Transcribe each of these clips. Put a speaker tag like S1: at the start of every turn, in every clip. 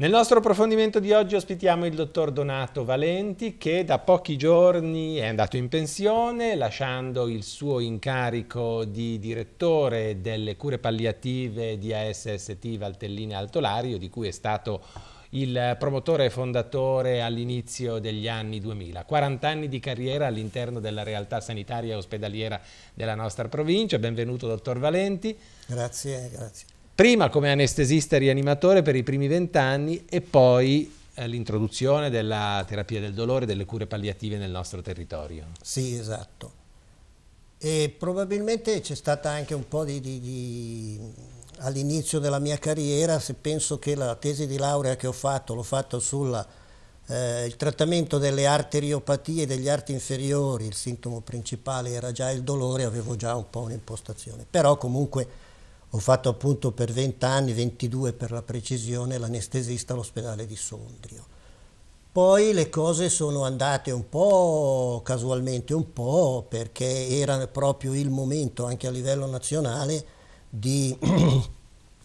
S1: Nel nostro approfondimento di oggi ospitiamo il dottor Donato Valenti che da pochi giorni è andato in pensione lasciando il suo incarico di direttore delle cure palliative di ASST Valtellina Altolario di cui è stato il promotore e fondatore all'inizio degli anni 2000. 40 anni di carriera all'interno della realtà sanitaria e ospedaliera della nostra provincia. Benvenuto dottor Valenti.
S2: Grazie, grazie
S1: prima come anestesista e rianimatore per i primi vent'anni e poi eh, l'introduzione della terapia del dolore, delle cure palliative nel nostro territorio. Sì, esatto.
S2: E probabilmente c'è stata anche un po' di, di, di... all'inizio della mia carriera, se penso che la tesi di laurea che ho fatto, l'ho fatto sul eh, trattamento delle arteriopatie degli arti inferiori, il sintomo principale era già il dolore, avevo già un po' un'impostazione. Però comunque ho fatto appunto per 20 anni, 22 per la precisione, l'anestesista all'ospedale di Sondrio. Poi le cose sono andate un po' casualmente, un po' perché era proprio il momento anche a livello nazionale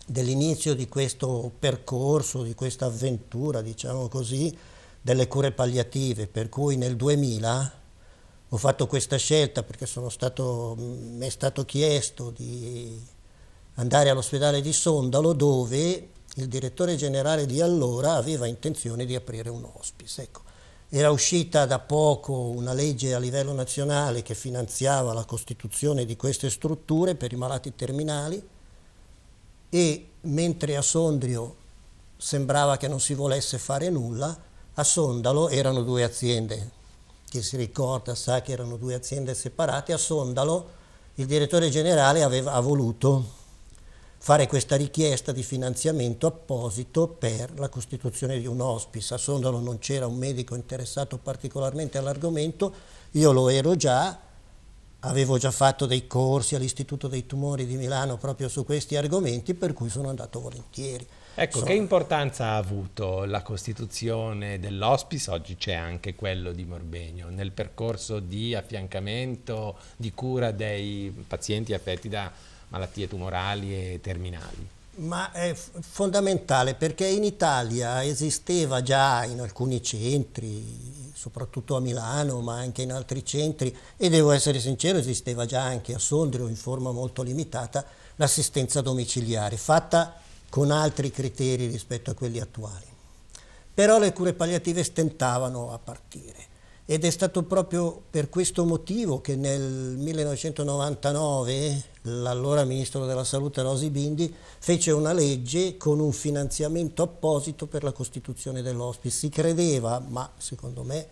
S2: dell'inizio di questo percorso, di questa avventura, diciamo così, delle cure palliative, per cui nel 2000 ho fatto questa scelta perché stato, mi è stato chiesto di andare all'ospedale di Sondalo dove il direttore generale di allora aveva intenzione di aprire un hospice. Ecco, era uscita da poco una legge a livello nazionale che finanziava la costituzione di queste strutture per i malati terminali e mentre a Sondrio sembrava che non si volesse fare nulla, a Sondalo erano due aziende, chi si ricorda sa che erano due aziende separate, a Sondalo il direttore generale aveva, ha voluto fare questa richiesta di finanziamento apposito per la costituzione di un hospice. A Sondalo non c'era un medico interessato particolarmente all'argomento, io lo ero già, avevo già fatto dei corsi all'Istituto dei Tumori di Milano proprio su questi argomenti, per cui sono andato volentieri.
S1: Ecco, so. che importanza ha avuto la costituzione dell'ospice, oggi c'è anche quello di Morbegno, nel percorso di affiancamento, di cura dei pazienti affetti da malattie tumorali e terminali.
S2: Ma è fondamentale perché in Italia esisteva già in alcuni centri, soprattutto a Milano, ma anche in altri centri, e devo essere sincero, esisteva già anche a Sondrio in forma molto limitata, l'assistenza domiciliare, fatta con altri criteri rispetto a quelli attuali. Però le cure palliative stentavano a partire. Ed è stato proprio per questo motivo che nel 1999 l'allora ministro della salute Rosi Bindi fece una legge con un finanziamento apposito per la costituzione dell'ospice. Si credeva, ma secondo me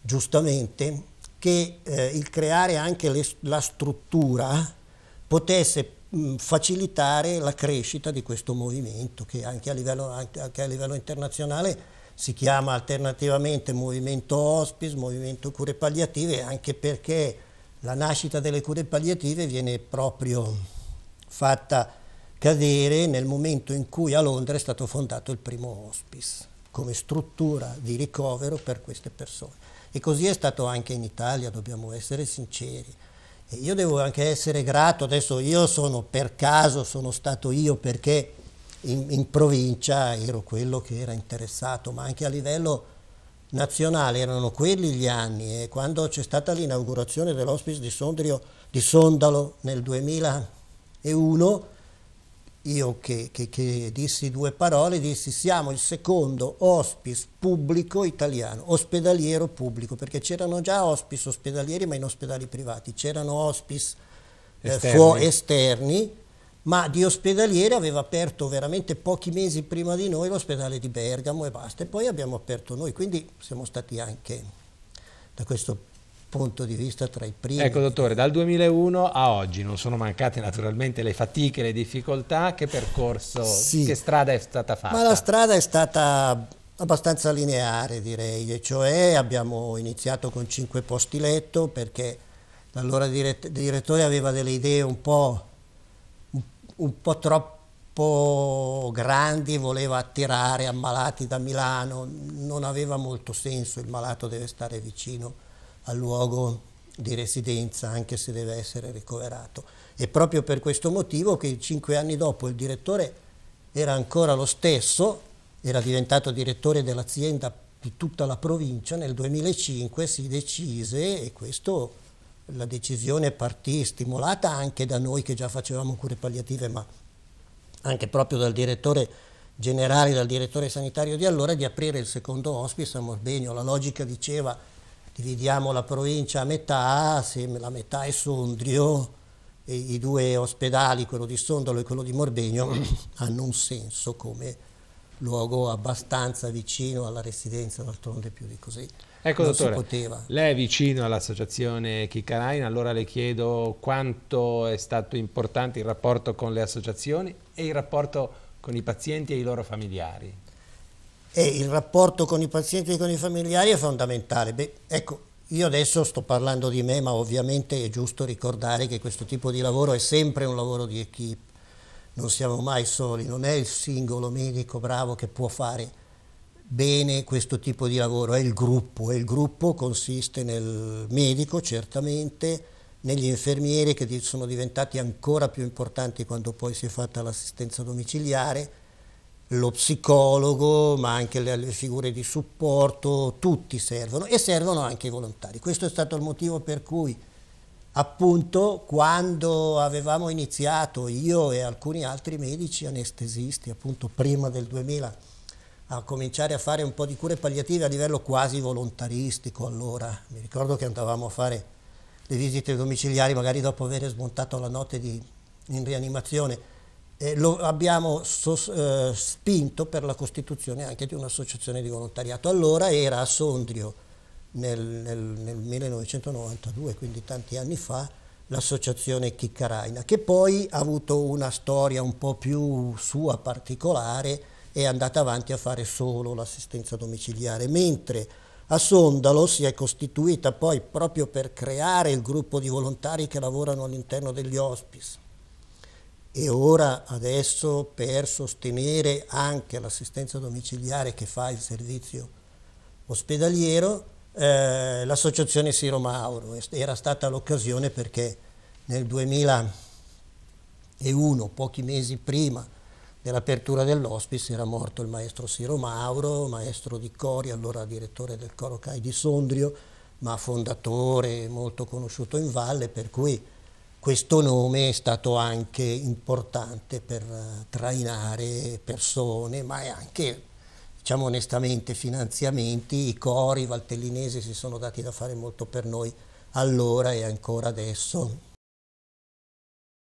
S2: giustamente, che eh, il creare anche le, la struttura potesse mh, facilitare la crescita di questo movimento che anche a livello, anche a livello internazionale si chiama alternativamente Movimento Hospice, Movimento Cure Palliative, anche perché la nascita delle cure palliative viene proprio fatta cadere nel momento in cui a Londra è stato fondato il primo hospice come struttura di ricovero per queste persone. E così è stato anche in Italia, dobbiamo essere sinceri. E io devo anche essere grato, adesso io sono per caso, sono stato io perché in, in provincia ero quello che era interessato, ma anche a livello nazionale erano quelli gli anni e quando c'è stata l'inaugurazione dell'ospice di, Sondrio, di Sondalo nel 2001 io che, che, che, dissi due parole, dissi siamo il secondo hospice pubblico italiano, ospedaliero pubblico, perché c'erano già hospice ospedalieri ma in ospedali privati, c'erano hospice eh, esterni. Eh, esterni ma di ospedaliere aveva aperto veramente pochi mesi prima di noi l'ospedale di Bergamo e basta, e poi abbiamo aperto noi, quindi siamo stati anche da questo punto di vista tra i primi. Ecco
S1: dottore, dal 2001 a oggi non sono mancate naturalmente le fatiche, le difficoltà, che percorso, sì. che strada è stata fatta? Ma la
S2: strada è stata abbastanza lineare direi, e cioè abbiamo iniziato con cinque posti letto perché l'allora direttore aveva delle idee un po' un po' troppo grandi, voleva attirare ammalati da Milano, non aveva molto senso, il malato deve stare vicino al luogo di residenza anche se deve essere ricoverato. E proprio per questo motivo che cinque anni dopo il direttore era ancora lo stesso, era diventato direttore dell'azienda di tutta la provincia, nel 2005 si decise, e questo la decisione partì stimolata anche da noi che già facevamo cure palliative, ma anche proprio dal direttore generale, dal direttore sanitario di allora, di aprire il secondo hospice a Morbegno. La logica diceva dividiamo la provincia a metà, se la metà è Sondrio, e i due ospedali, quello di Sondolo e quello di Morbegno, hanno un senso come luogo abbastanza vicino alla residenza, d'altronde più di così ecco, non dottore, si poteva.
S1: Lei è vicino all'associazione Kikarain, allora le chiedo quanto è stato importante il rapporto con le associazioni e il rapporto con i pazienti e i loro familiari. E il rapporto con i pazienti e con i familiari è fondamentale.
S2: Beh, ecco, io adesso sto parlando di me, ma ovviamente è giusto ricordare che questo tipo di lavoro è sempre un lavoro di equip. Non siamo mai soli, non è il singolo medico bravo che può fare bene questo tipo di lavoro, è il gruppo e il gruppo consiste nel medico certamente, negli infermieri che sono diventati ancora più importanti quando poi si è fatta l'assistenza domiciliare, lo psicologo, ma anche le, le, figure di supporto, tutti servono e servono anche i volontari. Questo è stato il motivo per cui appunto quando avevamo iniziato io e alcuni altri medici anestesisti, appunto prima del 2000, a cominciare a fare un po' di cure palliative a livello quasi volontaristico allora. Mi ricordo che andavamo a fare le visite domiciliari magari dopo aver smontato la notte di, in rianimazione. E lo abbiamo sos, eh, spinto per la costituzione anche di un'associazione di volontariato. Allora era a Sondrio nel, nel, nel 1992, quindi tanti anni fa, l'associazione Chiccaraina, che poi ha avuto una storia un po' più sua particolare è andata avanti a fare solo l'assistenza domiciliare, mentre a Sondalo si è costituita poi proprio per creare il gruppo di volontari che lavorano all'interno degli hospice e ora adesso per sostenere anche l'assistenza domiciliare che fa il servizio ospedaliero eh, l'associazione Siro Mauro era stata l'occasione perché nel 2001 pochi mesi prima nell'apertura dell'ospice era morto il maestro Siro Mauro, maestro di cori, allora direttore del coro CAI di Sondrio, ma fondatore molto conosciuto in valle, per cui questo nome è stato anche importante per eh, trainare persone, ma è anche, diciamo onestamente, finanziamenti. I cori valtellinesi si sono dati da fare molto per noi allora e ancora adesso.